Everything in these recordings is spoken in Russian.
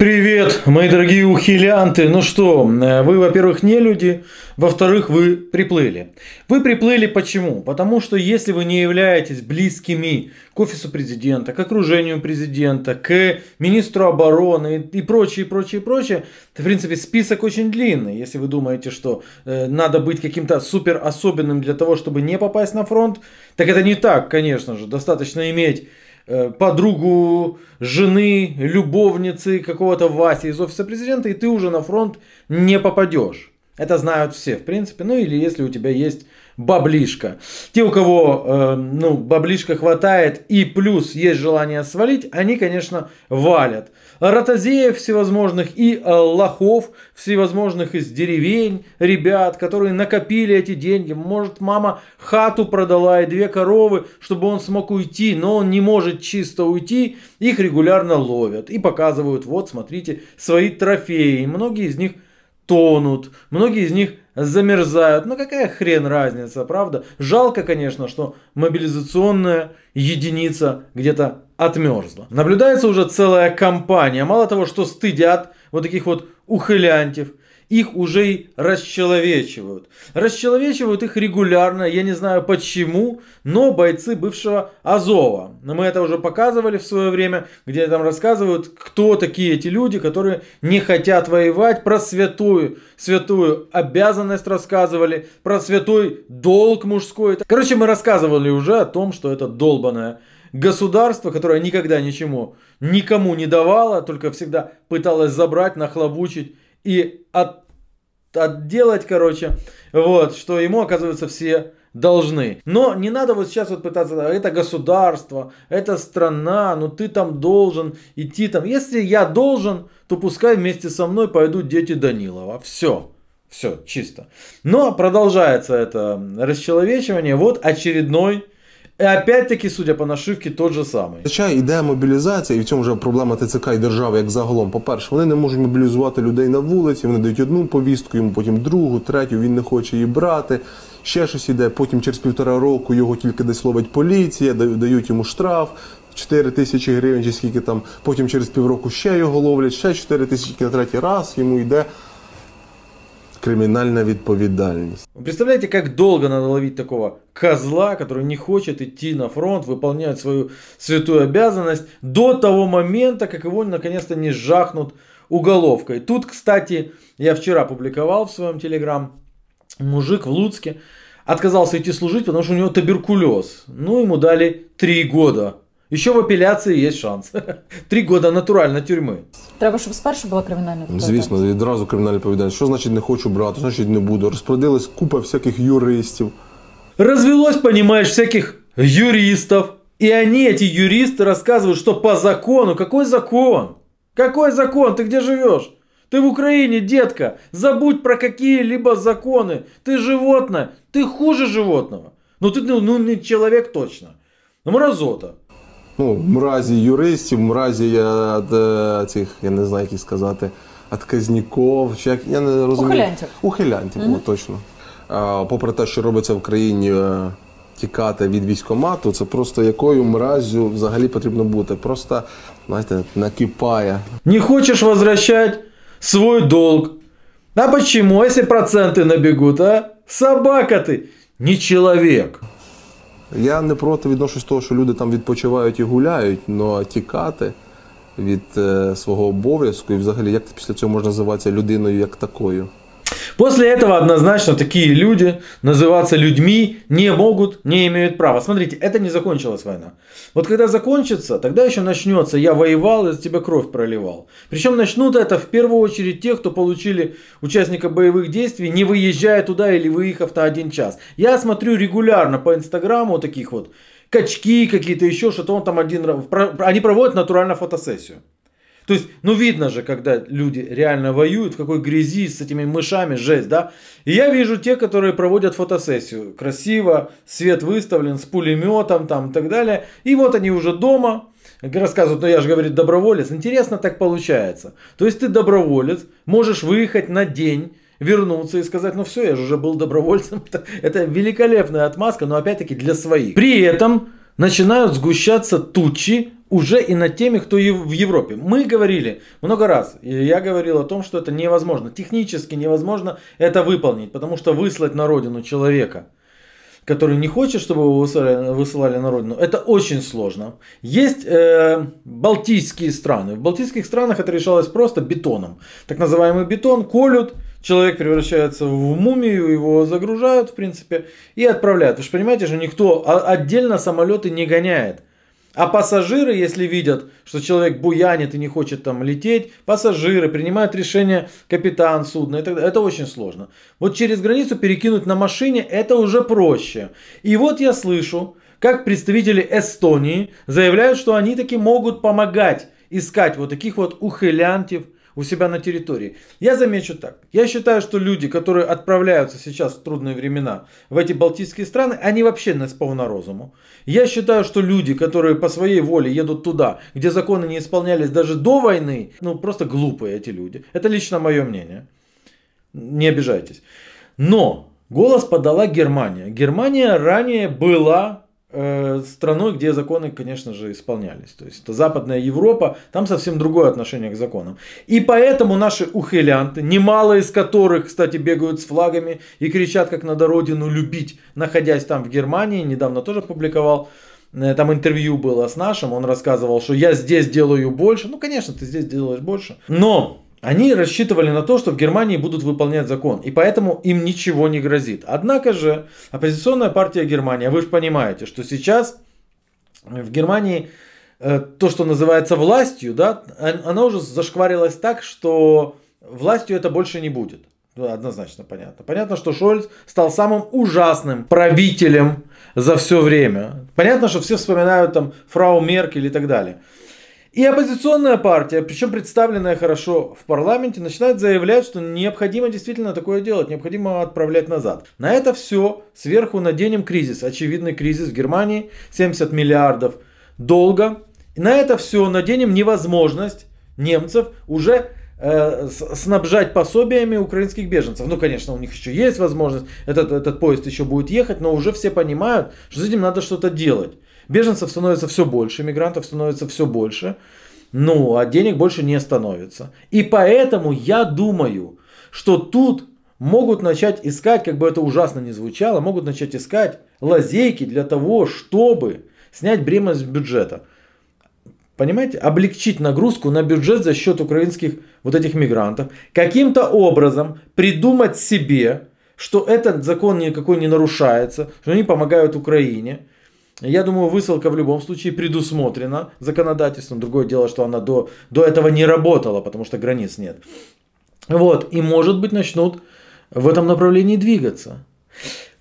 Привет, мои дорогие ухилянты! Ну что, э, вы, во-первых, не люди, во-вторых, вы приплыли. Вы приплыли почему? Потому что если вы не являетесь близкими к офису президента, к окружению президента, к министру обороны и прочее, прочее, прочее, то, в принципе, список очень длинный. Если вы думаете, что э, надо быть каким-то супер особенным для того, чтобы не попасть на фронт, так это не так, конечно же. Достаточно иметь Э, подругу, жены, любовницы какого-то Васи из офиса президента, и ты уже на фронт не попадешь. Это знают все, в принципе. Ну или если у тебя есть баблишка. Те, у кого э, ну, баблишка хватает и плюс есть желание свалить, они, конечно, валят. Ротозеев всевозможных и э, лохов всевозможных из деревень, ребят, которые накопили эти деньги. Может, мама хату продала и две коровы, чтобы он смог уйти, но он не может чисто уйти. Их регулярно ловят и показывают, вот, смотрите, свои трофеи. Многие из них тонут, многие из них замерзают. Ну какая хрен разница, правда? Жалко, конечно, что мобилизационная единица где-то отмерзла. Наблюдается уже целая компания. Мало того, что стыдят вот таких вот ухылянтев, их уже и расчеловечивают. Расчеловечивают их регулярно, я не знаю почему, но бойцы бывшего Азова. но Мы это уже показывали в свое время, где там рассказывают, кто такие эти люди, которые не хотят воевать, про святую, святую обязанность рассказывали, про святой долг мужской. Короче, мы рассказывали уже о том, что это долбанная государство, которое никогда ничему никому не давало, только всегда пыталось забрать, нахлобучить и от, отделать, короче, вот, что ему, оказывается, все должны. Но не надо вот сейчас вот пытаться, это государство, это страна, ну ты там должен идти там. Если я должен, то пускай вместе со мной пойдут дети Данилова. Все. Все, чисто. Но продолжается это расчеловечивание. Вот очередной И опять-таки, судя по нашивке, тот же самий. Хоча йде мобілізація, і в цьому вже проблема ТЦК і держави, як загалом. По-перше, вони не можуть мобілізувати людей на вулиці, вони дають одну повістку, йому потім другу, третю, він не хоче її брати. Ще щось іде. Потім через півтора року його тільки десь ловить поліція, дають йому штраф. 4 тисячі гривень, чи скільки там, потім через півроку ще його ловлять, ще 4 тисячі на третій раз йому йде. криминальная відповідальність. Вы представляете, как долго надо ловить такого козла, который не хочет идти на фронт, выполнять свою святую обязанность до того момента, как его наконец-то не жахнут уголовкой. Тут, кстати, я вчера публиковал в своем телеграм, мужик в Луцке отказался идти служить, потому что у него туберкулез. Ну, ему дали 3 года еще в апеляції есть шанс. Три года натурально тюрми. Треба, щоб спершу була кримінальна відповідальність. Звісно, відразу криминальное поведение. Что значит не хочу брать, значит не буду. Розпорядилась купа всяких юристов. Развелось, понимаешь, всяких юристов. И они, эти юристы, рассказывают, что по закону. Какой закон? Какой закон? Ты где живешь? Ты в Украине, детка. Забудь про какие-либо законы. Ты животное. Ты хуже животного. Ну ты ну, ну не человек точно. Ну, мразота. ну, мразі юристів, мразі я, е, е, цих, я не знаю, як сказати, отказників, чи як я не розумію. Ухилянтів. Ухилянтів, mm-hmm. точно. А, попри те, що робиться в країні. Е, тікати від військомату, це просто якою мразю взагалі потрібно бути. Просто знаєте, накипає. Не хочеш возвращать свій долг. А почему, если проценты набегут, а? Собака ты, не человек. Я не проти відношусь того, що люди там відпочивають і гуляють, але тікати від е, свого обов'язку і взагалі як після цього можна називатися людиною як такою. После этого однозначно такие люди называться людьми не могут, не имеют права. Смотрите, это не закончилась война. Вот когда закончится, тогда еще начнется «я воевал, из тебя кровь проливал». Причем начнут это в первую очередь те, кто получили участника боевых действий, не выезжая туда или выехав на один час. Я смотрю регулярно по инстаграму таких вот качки какие-то еще, что-то он там один... Они проводят натурально фотосессию. То есть, ну видно же, когда люди реально воюют, в какой грязи, с этими мышами, жесть, да? И я вижу те, которые проводят фотосессию. Красиво, свет выставлен, с пулеметом там и так далее. И вот они уже дома, рассказывают, ну я же, говорю, доброволец. Интересно так получается. То есть ты доброволец, можешь выехать на день, вернуться и сказать, ну все, я же уже был добровольцем. Это великолепная отмазка, но опять-таки для своих. При этом начинают сгущаться тучи уже и над теми, кто в Европе. Мы говорили много раз, и я говорил о том, что это невозможно. Технически невозможно это выполнить, потому что выслать на родину человека, который не хочет, чтобы его высылали, высылали на родину, это очень сложно. Есть э, балтийские страны. В балтийских странах это решалось просто бетоном. Так называемый бетон колют, человек превращается в мумию, его загружают, в принципе, и отправляют. Вы же понимаете, что никто а отдельно самолеты не гоняет. А пассажиры, если видят, что человек буянит и не хочет там лететь, пассажиры принимают решение капитан судна. и так далее. это очень сложно. Вот через границу перекинуть на машине это уже проще. И вот я слышу, как представители Эстонии заявляют, что они таки могут помогать искать вот таких вот ухылянтев, у себя на территории. Я замечу так. Я считаю, что люди, которые отправляются сейчас в трудные времена в эти балтийские страны, они вообще не сповна розуму. Я считаю, что люди, которые по своей воле едут туда, где законы не исполнялись даже до войны, ну просто глупые эти люди. Это лично мое мнение. Не обижайтесь. Но голос подала Германия. Германия ранее была Э, страной, где законы, конечно же, исполнялись. То есть это Западная Европа, там совсем другое отношение к законам. И поэтому наши ухелянты, немало из которых, кстати, бегают с флагами и кричат, как надо родину любить, находясь там в Германии, недавно тоже публиковал, э, там интервью было с нашим, он рассказывал, что я здесь делаю больше. Ну, конечно, ты здесь делаешь больше. Но они рассчитывали на то, что в Германии будут выполнять закон, и поэтому им ничего не грозит. Однако же оппозиционная партия Германии, а вы же понимаете, что сейчас э, в Германии э, то, что называется властью, да, она уже зашкварилась так, что властью это больше не будет. Ну, однозначно понятно. Понятно, что Шольц стал самым ужасным правителем за все время. Понятно, что все вспоминают там фрау Меркель и так далее. И оппозиционная партия, причем представленная хорошо в парламенте, начинает заявлять, что необходимо действительно такое делать, необходимо отправлять назад. На это все сверху наденем кризис, очевидный кризис в Германии, 70 миллиардов долга. И на это все наденем невозможность немцев уже э, снабжать пособиями украинских беженцев. Ну, конечно, у них еще есть возможность, этот, этот поезд еще будет ехать, но уже все понимают, что с этим надо что-то делать. Беженцев становится все больше, мигрантов становится все больше, ну, а денег больше не становится. И поэтому я думаю, что тут могут начать искать, как бы это ужасно не звучало, могут начать искать лазейки для того, чтобы снять бремя с бюджета. Понимаете? Облегчить нагрузку на бюджет за счет украинских вот этих мигрантов. Каким-то образом придумать себе, что этот закон никакой не нарушается, что они помогают Украине – я думаю, высылка в любом случае предусмотрена законодательством. Другое дело, что она до, до этого не работала, потому что границ нет. Вот, и может быть начнут в этом направлении двигаться.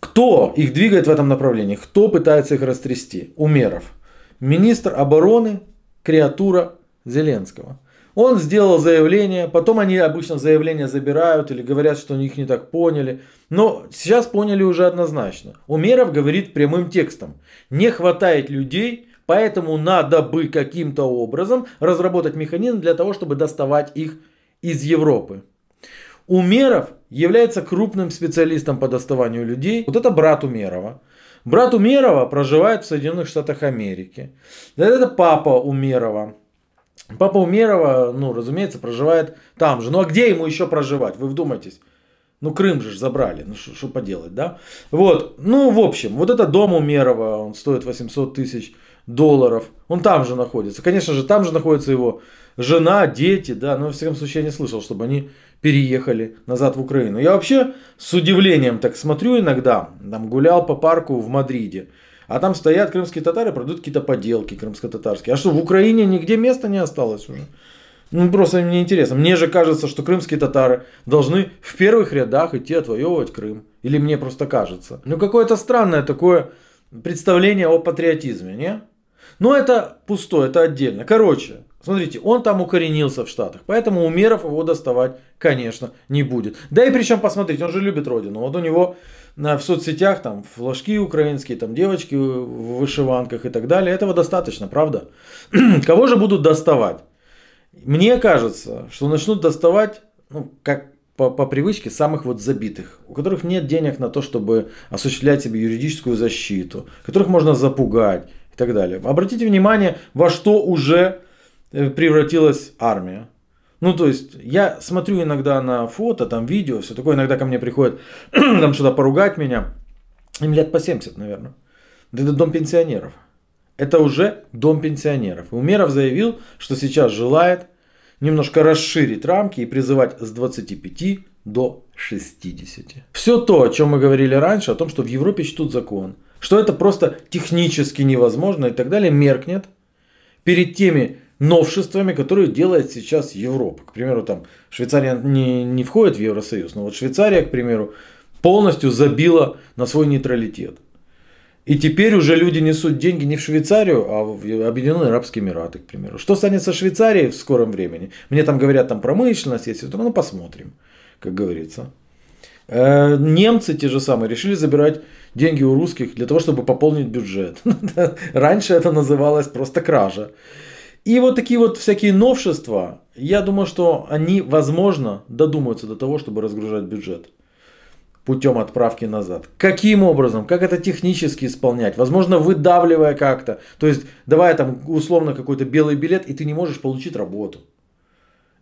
Кто их двигает в этом направлении? Кто пытается их растрясти? Умеров. Министр обороны, креатура Зеленского. Он сделал заявление, потом они обычно заявление забирают или говорят, что их не так поняли. Но сейчас поняли уже однозначно. Умеров говорит прямым текстом. Не хватает людей, поэтому надо бы каким-то образом разработать механизм для того, чтобы доставать их из Европы. Умеров является крупным специалистом по доставанию людей. Вот это брат Умерова. Брат Умерова проживает в Соединенных Штатах Америки. Это папа Умерова. Папа Умерова, ну, разумеется, проживает там же. Ну, а где ему еще проживать? Вы вдумайтесь. Ну, Крым же забрали, ну, что поделать, да? Вот, ну, в общем, вот это дом Умерова, он стоит 800 тысяч долларов. Он там же находится. Конечно же, там же находится его жена, дети, да, но, во всяком случае, я не слышал, чтобы они переехали назад в Украину. Я вообще с удивлением так смотрю иногда, там гулял по парку в Мадриде – а там стоят крымские татары, продают какие-то поделки крымско-татарские. А что, в Украине нигде места не осталось уже? Ну, просто мне интересно. Мне же кажется, что крымские татары должны в первых рядах идти отвоевывать Крым. Или мне просто кажется. Ну, какое-то странное такое представление о патриотизме, не? Но это пусто, это отдельно. Короче, смотрите, он там укоренился в Штатах, поэтому Умеров его доставать, конечно, не будет. Да и причем, посмотрите, он же любит родину. Вот у него на, в соцсетях, там, флажки украинские, там, девочки в вышиванках и так далее. Этого достаточно, правда? Кого же будут доставать? Мне кажется, что начнут доставать, ну, как по, по привычке самых вот забитых, у которых нет денег на то, чтобы осуществлять себе юридическую защиту, которых можно запугать и так далее. Обратите внимание, во что уже э, превратилась армия. Ну, то есть, я смотрю иногда на фото, там, видео, все такое, иногда ко мне приходят, там, что-то поругать меня. Им лет по 70, наверное. Да это дом пенсионеров. Это уже дом пенсионеров. И Умеров заявил, что сейчас желает немножко расширить рамки и призывать с 25 до 60. Все то, о чем мы говорили раньше, о том, что в Европе чтут закон, что это просто технически невозможно и так далее, меркнет перед теми новшествами, которые делает сейчас Европа. К примеру, там Швейцария не, не входит в Евросоюз, но вот Швейцария, к примеру, полностью забила на свой нейтралитет. И теперь уже люди несут деньги не в Швейцарию, а в Объединенные Арабские Эмираты, к примеру. Что станет со Швейцарией в скором времени? Мне там говорят, там промышленность есть, ну посмотрим, как говорится. Э, немцы те же самые решили забирать деньги у русских для того, чтобы пополнить бюджет. Раньше это называлось просто кража. И вот такие вот всякие новшества, я думаю, что они, возможно, додумаются до того, чтобы разгружать бюджет путем отправки назад. Каким образом? Как это технически исполнять? Возможно, выдавливая как-то. То есть, давая там условно какой-то белый билет, и ты не можешь получить работу.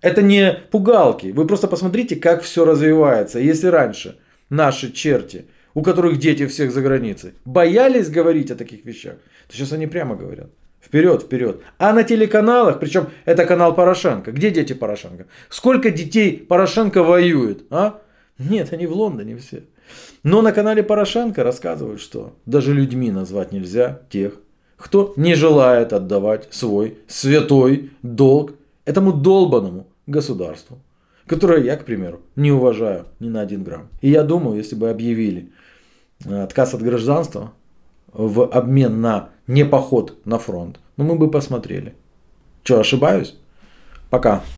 Это не пугалки. Вы просто посмотрите, как все развивается. Если раньше наши черти, у которых дети всех за границей, боялись говорить о таких вещах, то сейчас они прямо говорят. Вперед, вперед. А на телеканалах, причем это канал Порошенко. Где дети Порошенко? Сколько детей Порошенко воюет? А? Нет, они в Лондоне все. Но на канале Порошенко рассказывают, что даже людьми назвать нельзя тех, кто не желает отдавать свой святой долг этому долбанному государству, которое я, к примеру, не уважаю ни на один грамм. И я думаю, если бы объявили э, отказ от гражданства в обмен на не поход на фронт. Но мы бы посмотрели. Что, ошибаюсь? Пока.